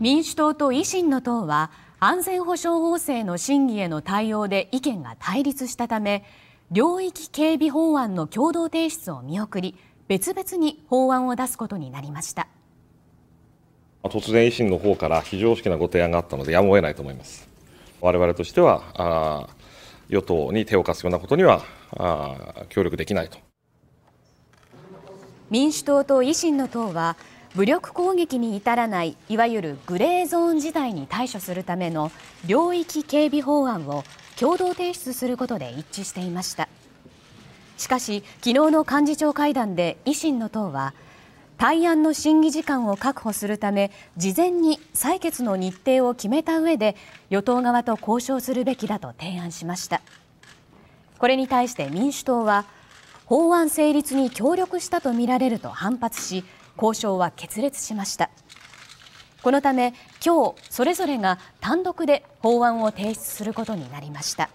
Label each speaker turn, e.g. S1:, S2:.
S1: 民主党と維新の党は安全保障法制の審議への対応で意見が対立したため領域警備法案の共同提出を見送り別々に法案を出すことになりました
S2: 突然維新の方から非常識なご提案があったのでやむを得ないと思います我々としてはあ与党に手を貸すようなことにはあ協力できないと
S1: 民主党と維新の党は武力攻撃に至らないいわゆるグレーゾーン事態に対処するための領域警備法案を共同提出することで一致していましたしかし昨日の幹事長会談で維新の党は対案の審議時間を確保するため事前に採決の日程を決めた上で与党側と交渉するべきだと提案しましたこれに対して民主党は法案成立に協力したとみられると反発し交渉は決裂しました。このため今日それぞれが単独で法案を提出することになりました。